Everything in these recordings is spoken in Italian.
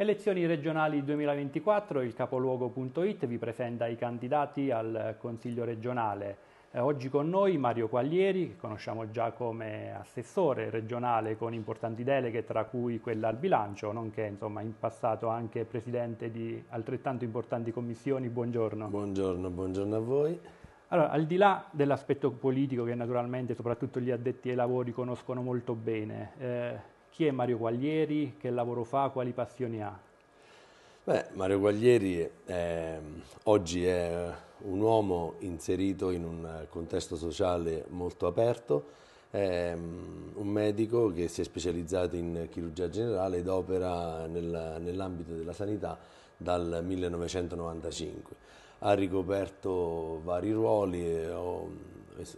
Elezioni regionali 2024, il capoluogo.it vi presenta i candidati al Consiglio regionale. Eh, oggi con noi Mario Quaglieri, che conosciamo già come assessore regionale con importanti deleghe, tra cui quella al bilancio, nonché insomma, in passato anche presidente di altrettanto importanti commissioni. Buongiorno. Buongiorno, buongiorno a voi. Allora, al di là dell'aspetto politico che naturalmente soprattutto gli addetti ai lavori conoscono molto bene, eh, chi è Mario Guaglieri? Che lavoro fa? Quali passioni ha? Beh, Mario Guaglieri è, oggi è un uomo inserito in un contesto sociale molto aperto, è mm, un medico che si è specializzato in chirurgia generale ed opera nel, nell'ambito della sanità dal 1995. Ha ricoperto vari ruoli,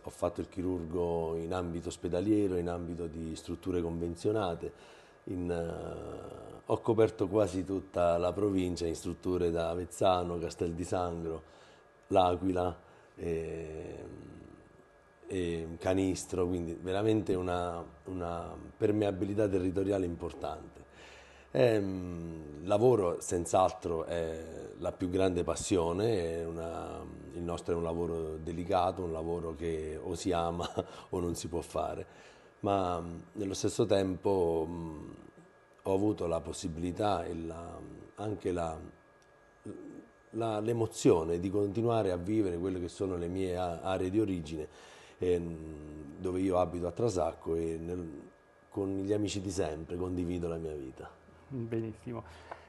ho fatto il chirurgo in ambito ospedaliero, in ambito di strutture convenzionate, in, uh, ho coperto quasi tutta la provincia in strutture da Avezzano, Castel di Sangro, L'Aquila, e, ehm, e ehm, Canistro, quindi veramente una, una permeabilità territoriale importante. Ehm, lavoro senz'altro è la più grande passione, una, il nostro è un lavoro delicato, un lavoro che o si ama o non si può fare, ma nello stesso tempo mh, ho avuto la possibilità e la, anche la, la, l'emozione di continuare a vivere quelle che sono le mie aree di origine, ehm, dove io abito a Trasacco e nel, con gli amici di sempre condivido la mia vita. Benissimo.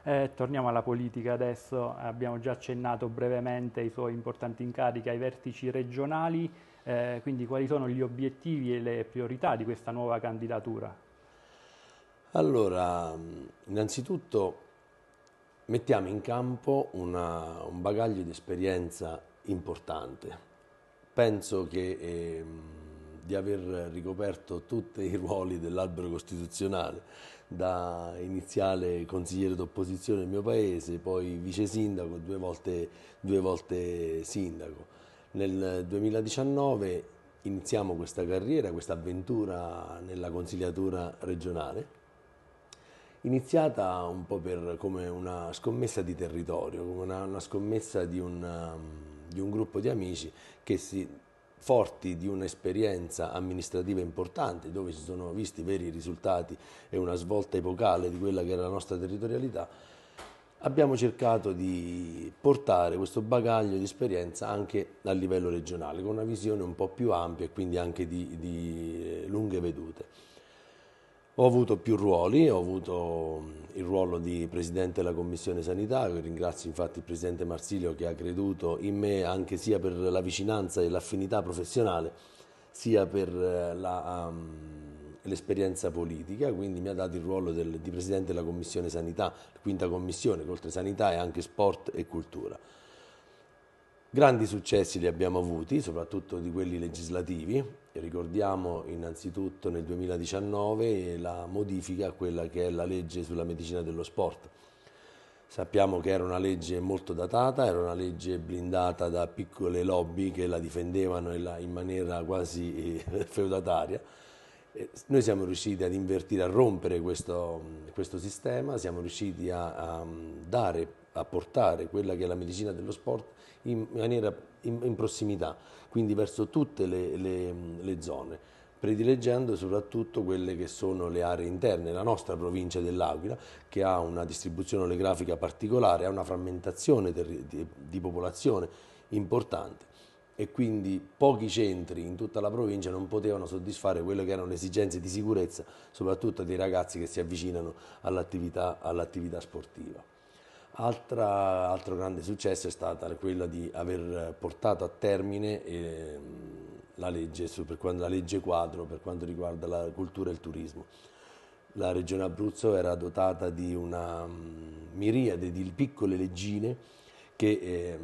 Eh, torniamo alla politica adesso, abbiamo già accennato brevemente i suoi importanti incarichi ai vertici regionali, eh, quindi quali sono gli obiettivi e le priorità di questa nuova candidatura? Allora, innanzitutto mettiamo in campo una, un bagaglio di esperienza importante. Penso che... Ehm, di aver ricoperto tutti i ruoli dell'albero costituzionale, da iniziale consigliere d'opposizione nel mio paese, poi vice sindaco, due volte, due volte sindaco. Nel 2019 iniziamo questa carriera, questa avventura nella consigliatura regionale iniziata un po' per, come una scommessa di territorio, come una, una scommessa di un, di un, gruppo di amici che si forti di un'esperienza amministrativa importante dove si sono visti veri risultati e una svolta epocale di quella che era la nostra territorialità, abbiamo cercato di portare questo bagaglio di esperienza anche a livello regionale, con una visione un po' più ampia e quindi anche di, di eh, lunghe vedute. Ho avuto più ruoli, ho avuto mm, il ruolo di Presidente della Commissione Sanità, ringrazio infatti il Presidente Marsilio che ha creduto in me anche sia per la vicinanza e l'affinità professionale, sia per eh, um, l'esperienza um, politica, quindi mi ha dato il ruolo del, di Presidente della Commissione Sanità, quinta Commissione, che oltre sanità è anche sport e cultura. Grandi successi li abbiamo avuti, soprattutto di quelli legislativi. Ricordiamo innanzitutto nel 2019 la modifica a quella che è la legge sulla medicina dello sport. Sappiamo che era una legge molto datata, era una legge blindata da piccole lobby che la difendevano in maniera quasi eh, feudataria. Noi siamo riusciti ad invertire, a rompere questo, questo sistema, siamo riusciti a, a dare a portare quella che è la medicina dello sport in maniera in, in prossimità, quindi verso tutte le, le, le zone, predileggendo soprattutto quelle che sono le aree interne, la nostra provincia dell'Aquila che ha una distribuzione oleografica particolare, ha una frammentazione di, di, di popolazione importante e quindi pochi centri in tutta la provincia non potevano soddisfare quelle che erano le esigenze di sicurezza, soprattutto dei ragazzi che si avvicinano all'attività, all sportiva. Altra, altro grande successo è stato quello di aver portato a termine eh, la, legge, la legge quadro per quanto riguarda la cultura e il turismo. La regione Abruzzo era dotata di una mm, miriade di piccole leggine che eh,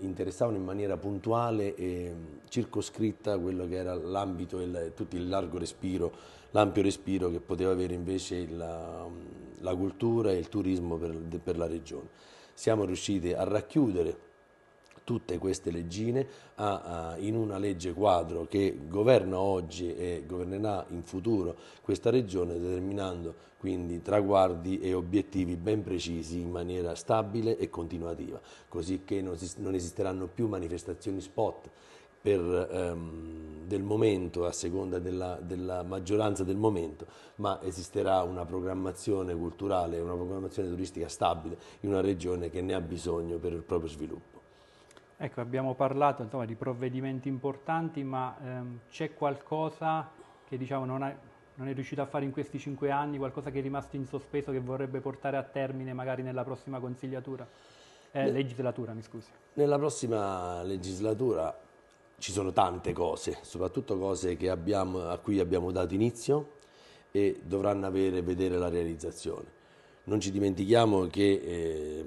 interessavano in maniera puntuale e circoscritta quello che era l'ambito e tutto il largo respiro, l'ampio respiro che poteva avere invece il, mm, la cultura e il turismo per, per la regione. Siamo riusciti a racchiudere tutte queste leggine a, a, in una legge quadro che governa oggi e governerà in futuro questa regione determinando quindi traguardi e obiettivi ben precisi in maniera stabile e continuativa, così che non, non esisteranno più manifestazioni spot per, ehm, del momento, a seconda della, della, maggioranza del momento, ma esisterà una programmazione culturale, una programmazione turistica stabile in una regione che ne ha bisogno per il proprio sviluppo. Ecco, abbiamo parlato insomma, di provvedimenti importanti, ma ehm, c'è qualcosa che diciamo, non, ha, non è riuscito a fare in questi cinque anni, qualcosa che è rimasto in sospeso che vorrebbe portare a termine magari nella prossima consigliatura? Eh, legislatura, mi scusi. Nella prossima legislatura ci sono tante cose, soprattutto cose abbiamo, a cui abbiamo dato inizio e dovranno avere, vedere la realizzazione. Non ci dimentichiamo che eh,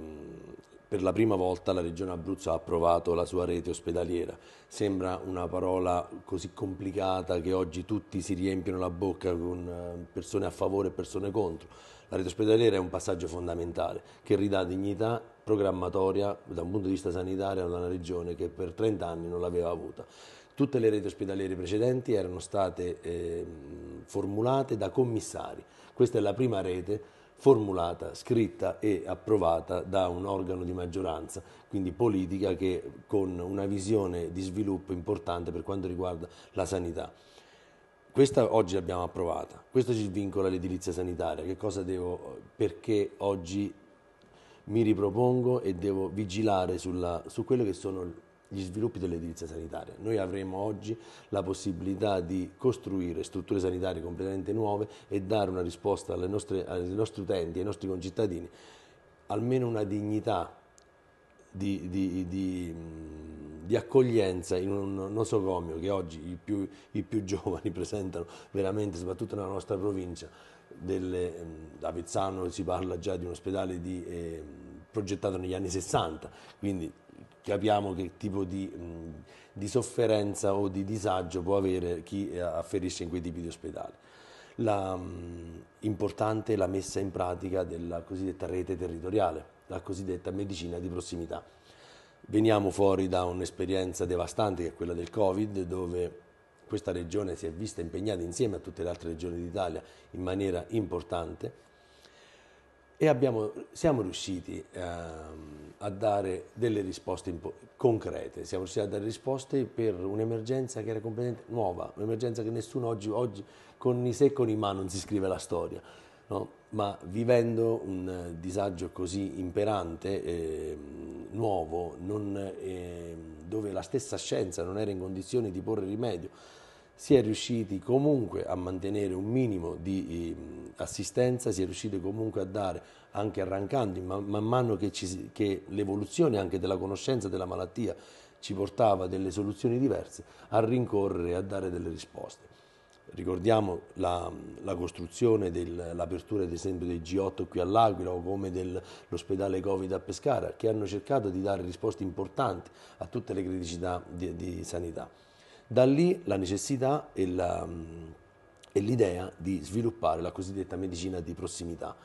per la prima volta la Regione Abruzzo ha approvato la sua rete ospedaliera. Sembra una parola così complicata che oggi tutti si riempiono la bocca con eh, persone a favore e persone contro. La rete ospedaliera è un passaggio fondamentale che ridà dignità programmatoria da un punto di vista sanitario ad una regione che per 30 anni non l'aveva avuta. Tutte le reti ospedaliere precedenti erano state eh, formulate da commissari. Questa è la prima rete formulata, scritta e approvata da un organo di maggioranza, quindi politica che con una visione di sviluppo importante per quanto riguarda la sanità. Questa oggi l'abbiamo approvata, questo ci vincola l'edilizia sanitaria, che cosa devo, perché oggi mi ripropongo e devo vigilare sulla, su quello che sono gli sviluppi dell'edilizia sanitaria. Noi avremo oggi la possibilità di costruire strutture sanitarie completamente nuove e dare una risposta nostre, ai nostri utenti, ai nostri concittadini, almeno una dignità di, di, di, mm, di, accoglienza in un nosocomio che oggi i più, i più, giovani presentano veramente, soprattutto nella nostra provincia. Delle, mm, a Vezzano si parla già di un ospedale eh, progettato negli anni 60, quindi capiamo che tipo di, di sofferenza o di disagio può avere chi eh, afferisce in quei tipi di ospedali. La, importante è la messa in pratica della cosiddetta rete territoriale, la cosiddetta medicina di prossimità. Veniamo fuori da un'esperienza devastante che è quella del Covid, dove questa regione si è vista impegnata insieme a tutte le altre regioni d'Italia in maniera importante e abbiamo, siamo riusciti a, ehm, a, dare delle risposte concrete, siamo riusciti a dare risposte per un'emergenza che era completamente nuova, un'emergenza che nessuno oggi, oggi con i e con i mano non si scrive la storia, no? ma vivendo un disagio così imperante, eh, nuovo, non, eh, dove la stessa scienza non era in condizione di porre rimedio, si è riusciti comunque a mantenere un minimo di ehm, assistenza, si è riusciti comunque a dare, anche arrancando, man, man mano che, ci, che l'evoluzione anche della conoscenza della malattia ci portava delle soluzioni diverse, a rincorrere e a dare delle risposte. Ricordiamo la, la costruzione, dell'apertura ad esempio del G8 qui all'Aquila o come dell'ospedale Covid a Pescara, che hanno cercato di dare risposte importanti a tutte le criticità di, di sanità. Da lì la necessità e, la, mm, e l'idea di sviluppare la cosiddetta medicina di prossimità.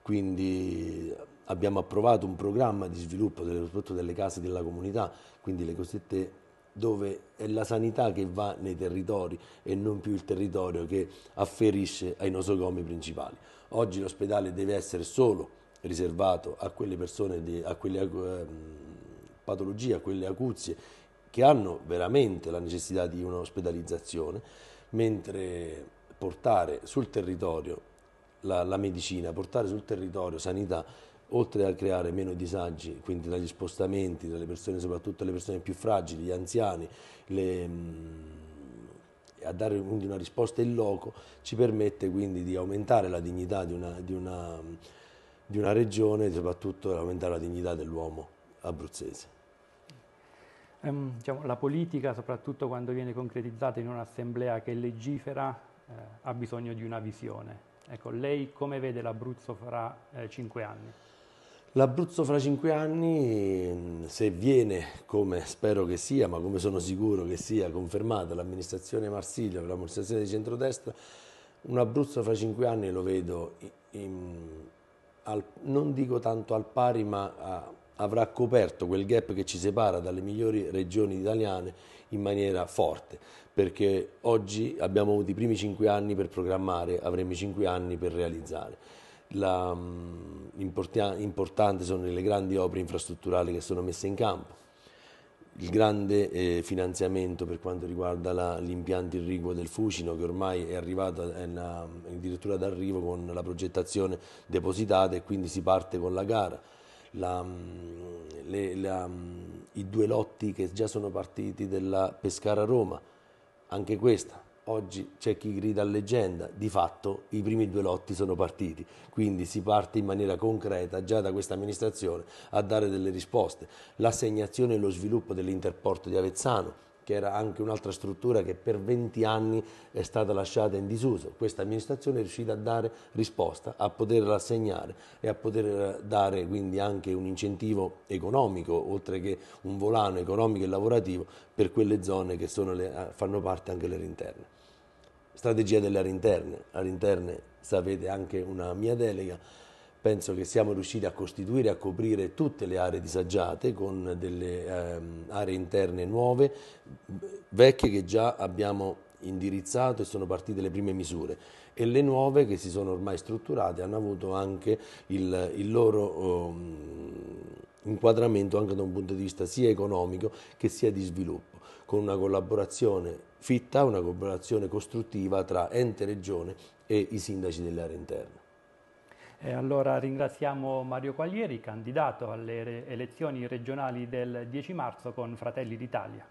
Quindi abbiamo approvato un programma di sviluppo delle, soprattutto delle case della comunità, quindi le cosiddette dove è la sanità che va nei territori e non più il territorio che afferisce ai nosocomi principali. Oggi l'ospedale deve essere solo riservato a quelle persone, di, a quelle eh, mm, patologie, a quelle acuzie che hanno veramente la necessità di un'ospedalizzazione, mentre portare sul territorio la, la medicina, portare sul territorio sanità oltre a creare meno disagi, quindi dagli spostamenti, dalle persone, soprattutto le persone più fragili, gli anziani, le, mm, a dare quindi una risposta in loco, ci permette quindi di aumentare la dignità di una, di una, di una regione e soprattutto aumentare la dignità dell'uomo abruzzese ehm, diciamo, la politica, soprattutto quando viene concretizzata in un'assemblea che legifera, eh, ha bisogno di una visione. Ecco, lei come vede l'Abruzzo fra eh, cinque anni? L'Abruzzo fra cinque anni, mm, se viene, come spero che sia, ma come sono sicuro che sia, confermata l'amministrazione Marsiglio, l'amministrazione di centrodestra, un Abruzzo fra cinque anni lo vedo, in, in, al, non dico tanto al pari, ma a, avrà coperto quel gap che ci separa dalle migliori regioni italiane in maniera forte, perché oggi abbiamo avuto i primi cinque anni per programmare, avremo i cinque anni per realizzare. L'importante mm, sono le grandi opere infrastrutturali che sono messe in campo, il grande eh, finanziamento per quanto riguarda l'impianto irriguo del Fucino che ormai è arrivato è una, addirittura d'arrivo con la progettazione depositata e quindi si parte con la gara la, mm, le, la, mm, i due lotti che già sono partiti della Pescara-Roma, anche questa. Oggi c'è chi grida leggenda, di fatto i primi due lotti sono partiti, quindi si parte in maniera concreta già da questa amministrazione a dare delle risposte. L'assegnazione e lo sviluppo dell'interporto di Avezzano, che era anche un'altra struttura che per 20 anni è stata lasciata in disuso. Questa amministrazione è riuscita a dare risposta, a poterla assegnare e a poter dare quindi anche un incentivo economico, oltre che un volano economico e lavorativo per quelle zone che le, fanno parte anche le aree interne. Strategia delle aree interne. Aree interne sapete anche una mia delega penso che siamo riusciti a costituire, e a coprire tutte le aree disagiate con delle ehm, aree interne nuove, vecchie che già abbiamo indirizzato e sono partite le prime misure e le nuove che si sono ormai strutturate hanno avuto anche il, il loro um, inquadramento anche da un punto di vista sia economico che sia di sviluppo, con una collaborazione fitta, una collaborazione costruttiva tra ente regione e i sindaci delle aree interne. E allora ringraziamo Mario Quaglieri, candidato alle elezioni regionali del 10 marzo con Fratelli d'Italia.